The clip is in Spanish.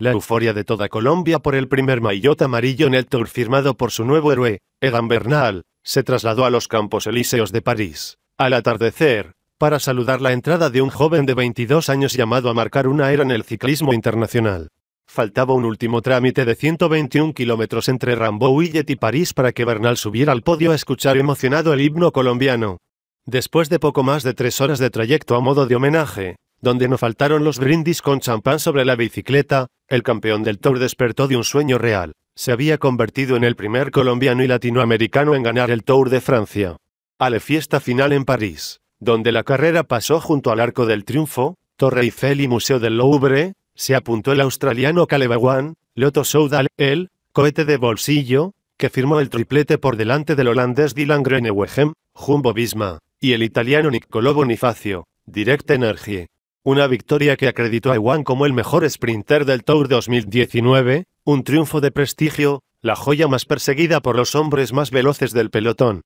La euforia de toda Colombia por el primer maillot amarillo en el Tour firmado por su nuevo héroe, Egan Bernal, se trasladó a los Campos Elíseos de París, al atardecer, para saludar la entrada de un joven de 22 años llamado a marcar una era en el ciclismo internacional. Faltaba un último trámite de 121 kilómetros entre Rambouillet y París para que Bernal subiera al podio a escuchar emocionado el himno colombiano. Después de poco más de tres horas de trayecto a modo de homenaje, donde no faltaron los brindis con champán sobre la bicicleta, el campeón del Tour despertó de un sueño real. Se había convertido en el primer colombiano y latinoamericano en ganar el Tour de Francia. A la fiesta final en París, donde la carrera pasó junto al Arco del Triunfo, Torre Eiffel y Museo del Louvre, se apuntó el australiano Caleb loto Lotto Soudal, el cohete de bolsillo, que firmó el triplete por delante del holandés Dylan Groenewegen, Jumbo Visma, y el italiano Niccolò Bonifacio, Direct Energy. Una victoria que acreditó a Iwan como el mejor sprinter del Tour 2019, un triunfo de prestigio, la joya más perseguida por los hombres más veloces del pelotón,